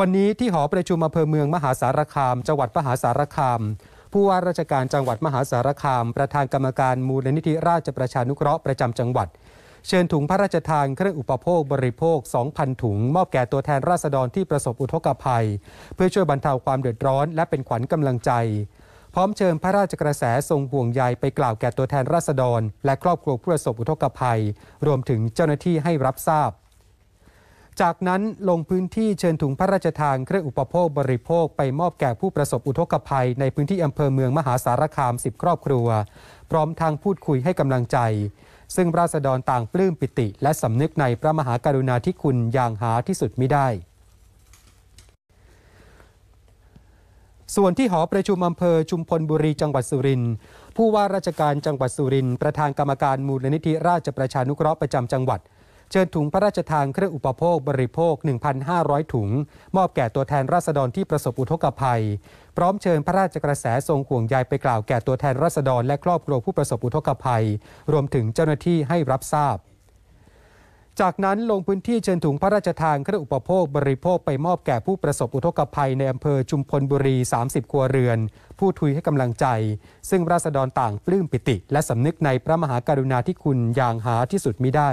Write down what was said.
วันนี้ที่หอประชุมอำเภอเมืองมหาสารคาม จังหวัดมหาสารคามผู้ว่าราชการจังหวัดมหาสารคาม ประธานกรรมการมูลนิธิราชประชานุเคราะห์ประจำจังหวัด เชิญถุงพระราชทานเครื่องอุปโภคบริโภค 2,000 ถุง มอบแก่ตัวแทนราษฎรที่ประสบอุทกภัย เพื่อช่วยบรรเทาความเดือดร้อนและเป็นขวัญกำลังใจ พร้อมเชิญพระราชกระแสทรงห่วงใยไปกล่าวแก่ตัวแทนราษฎรและครอบครัวผู้ประสบอุทกภัย รวมถึงเจ้าหน้าที่ให้รับทราบจากนั้นลงพื้นที่เชิญถุงพระราชทานเครื่องอุปโภคบริโภคไปมอบแก่ผู้ประสบอุทกภัยในพื้นที่อำเภอเมืองมหาสารคาม 10 ครอบครัว พร้อมทางพูดคุยให้กำลังใจ ซึ่งราษฎรต่างปลื้มปิติ และสำนึกในพระมหากรุณาธิคุณอย่างหาที่สุดไม่ได้ ส่วนที่หอประชุมอำเภอชุมพลบุรีจังหวัดสุรินทร์ผู้ว่าราชการจังหวัดสุรินทร์ประธานกรรมการมูลนิธิราชประชานุเคราะห์ประจำจังหวัดเชิญถุงพระราชทานเครื่องอุปโภคบริโภค1,500ถุง มอบแก่ตัวแทนราษฎรที่ประสบอุทกภัยพร้อมเชิญพระราชกระแสทรงห่วงใยไปกล่าวแก่ตัวแทนราษฎร และครอบครัวผู้ประสบอุทกภัย รวมถึงเจ้าหน้าที่ให้รับทราบ จากนั้นลงพื้นที่เชิญถุงพระราชทานเครื่องอุปโภคบริโภคไปมอบแก่ผู้ประสบอุทกภัยในอำเภอชุมพลบุรี 30ครัวเรือน ผู้ทุยให้กำลังใจ ซึ่งราษฎรต่างปลื้มปิติ และสำนึกในพระมหากรุณาธิคุณอย่างหาที่สุดมิได้